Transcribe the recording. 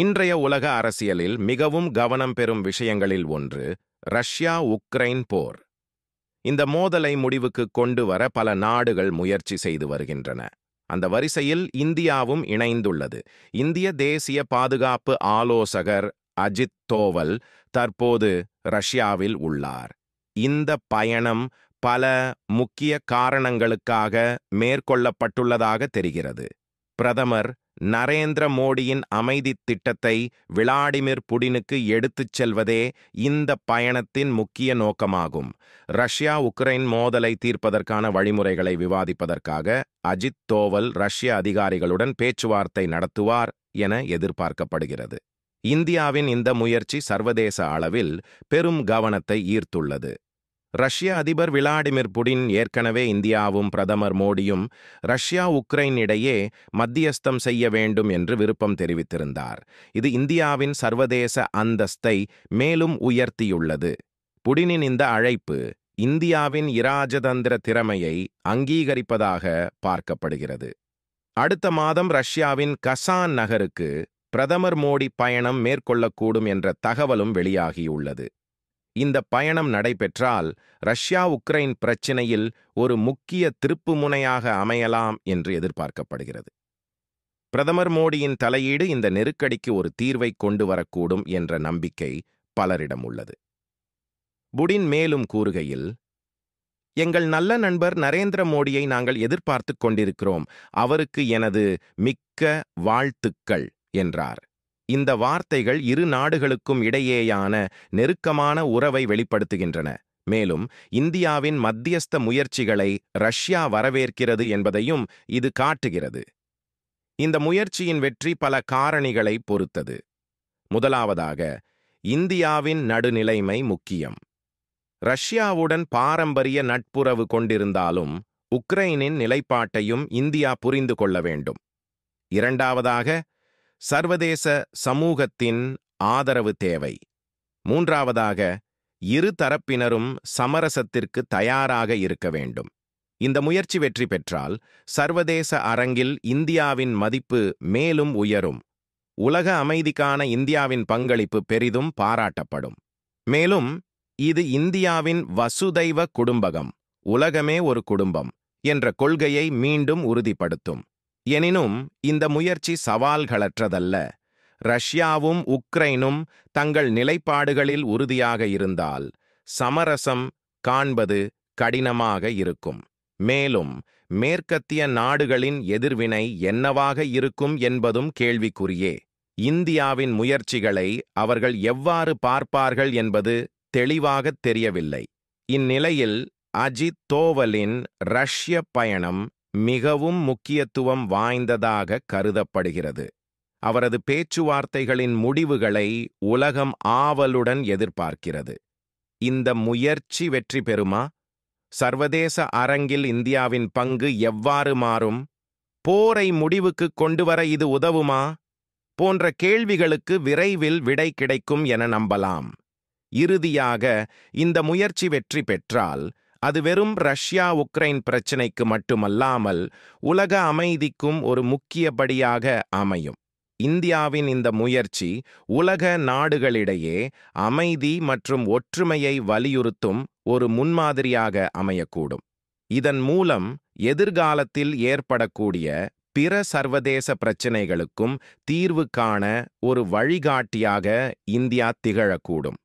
இன்றைய உலக அரசியலில் மிகவும் கவனம் பெறும் விஷயங்களில் ஒன்று ரஷ்யா உக்ரைன் போர் இந்த மோதலை முடிவுக்கு கொண்டு வர பல நாடுகள் முயற்சி செய்து வருகின்றன அந்த வரிசையில் இந்தியாவும் இணைந்துள்ளது இந்திய தேசிய பாதுகாப்பு ஆலோசகர் அஜித் தோவல் தற்போது ரஷ்யாவில் உள்ளார் இந்த பயணம் பல முக்கிய காரணங்களுக்காக மேற்கொள்ளப்பட்டுள்ளதாக தெரிகிறது பிரதமர் நரேந்திர மோடியின் அமைதி திட்டத்தை விளாடிமிர் புடினுக்கு எடுத்துச் செல்வதே இந்த பயணத்தின் முக்கிய நோக்கமாகும் ரஷ்யா உக்ரைன் மோதலை தீர்ப்பதற்கான வழிமுறைகளை விவாதிப்பதற்காக அஜித் தோவல் ரஷ்ய அதிகாரிகளுடன் பேச்சுவார்த்தை நடத்துவார் என எதிர்பார்க்கப்படுகிறது இந்தியாவின் இந்த முயற்சி சர்வதேச அளவில் பெரும் கவனத்தை ஈர்த்துள்ளது ரஷ்ய அதிபர் விளாடிமிர் புடின் ஏற்கனவே இந்தியாவும் பிரதமர் மோடியும் ரஷ்யா உக்ரைன் இடையே மத்தியஸ்தம் செய்ய வேண்டும் என்று விருப்பம் தெரிவித்திருந்தார் இது இந்தியாவின் சர்வதேச அந்தஸ்தை மேலும் உயர்த்தியுள்ளது புடினின் இந்த அழைப்பு இந்தியாவின் இராஜதந்திர திறமையை அங்கீகரிப்பதாக பார்க்கப்படுகிறது அடுத்த மாதம் ரஷ்யாவின் கசான் நகருக்கு பிரதமர் மோடி பயணம் மேற்கொள்ளக்கூடும் என்ற தகவலும் வெளியாகியுள்ளது இந்த பயணம் நடைபெற்றால் ரஷ்யா உக்ரைன் பிரச்சினையில் ஒரு முக்கிய திருப்புமுனையாக அமையலாம் என்று எதிர்பார்க்கப்படுகிறது பிரதமர் மோடியின் தலையீடு இந்த நெருக்கடிக்கு ஒரு தீர்வை கொண்டு வரக்கூடும் என்ற நம்பிக்கை பலரிடம் உள்ளது புடின் மேலும் கூறுகையில் எங்கள் நல்ல நண்பர் நரேந்திர மோடியை நாங்கள் எதிர்பார்த்துக் கொண்டிருக்கிறோம் அவருக்கு எனது மிக்க வாழ்த்துக்கள் என்றார் இந்த வார்த்தைகள் இரு நாடுகளுக்கும் இடையேயான நெருக்கமான உறவை வெளிப்படுத்துகின்றன மேலும் இந்தியாவின் மத்தியஸ்த முயற்சிகளை ரஷ்யா வரவேற்கிறது என்பதையும் இது காட்டுகிறது இந்த முயற்சியின் வெற்றி பல காரணிகளை பொறுத்தது முதலாவதாக இந்தியாவின் நடுநிலைமை முக்கியம் ரஷ்யாவுடன் பாரம்பரிய நட்புறவு கொண்டிருந்தாலும் உக்ரைனின் நிலைப்பாட்டையும் இந்தியா புரிந்து கொள்ள வேண்டும் இரண்டாவதாக சர்வதேச சமூகத்தின் ஆதரவு தேவை மூன்றாவதாக இரு தரப்பினரும் சமரசத்திற்கு தயாராக இருக்க வேண்டும் இந்த முயற்சி வெற்றி பெற்றால் சர்வதேச அரங்கில் இந்தியாவின் மதிப்பு மேலும் உயரும் உலக அமைதிக்கான இந்தியாவின் பங்களிப்பு பெரிதும் பாராட்டப்படும் மேலும் இது இந்தியாவின் வசுதைவ குடும்பகம் உலகமே ஒரு குடும்பம் என்ற கொள்கையை மீண்டும் உறுதிப்படுத்தும் எனினும் இந்த முயற்சி சவால்களற்றதல்ல ரஷ்யாவும் உக்ரைனும் தங்கள் நிலைப்பாடுகளில் உறுதியாக இருந்தால் சமரசம் காண்பது கடினமாக இருக்கும் மேலும் மேற்கத்திய நாடுகளின் எதிர்வினை என்னவாக இருக்கும் என்பதும் கேள்விக்குறியே இந்தியாவின் முயற்சிகளை அவர்கள் எவ்வாறு பார்ப்பார்கள் என்பது தெளிவாகத் தெரியவில்லை இந்நிலையில் அஜித் தோவலின் ரஷ்ய பயணம் மிகவும் முக்கியத்துவம் வாய்ந்ததாக கருதப்படுகிறது அவரது பேச்சுவார்த்தைகளின் முடிவுகளை உலகம் ஆவலுடன் எதிர்பார்க்கிறது இந்த முயற்சி வெற்றி பெறுமா சர்வதேச அரங்கில் இந்தியாவின் பங்கு எவ்வாறு மாறும் போரை முடிவுக்கு கொண்டுவர இது உதவுமா போன்ற கேள்விகளுக்கு விரைவில் விடை கிடைக்கும் என நம்பலாம் இறுதியாக இந்த முயற்சி வெற்றி பெற்றால் அது வெறும் ரஷ்யா உக்ரைன் பிரச்சினைக்கு மட்டுமல்லாமல் உலக அமைதிக்கும் ஒரு முக்கியபடியாக அமையும் இந்தியாவின் இந்த முயற்சி உலக நாடுகளிடையே அமைதி மற்றும் ஒற்றுமையை வலியுறுத்தும் ஒரு முன்மாதிரியாக அமையக்கூடும் இதன் மூலம் எதிர்காலத்தில் ஏற்படக்கூடிய பிற சர்வதேச பிரச்சினைகளுக்கும் தீர்வு காண ஒரு வழிகாட்டியாக இந்தியா திகழக்கூடும்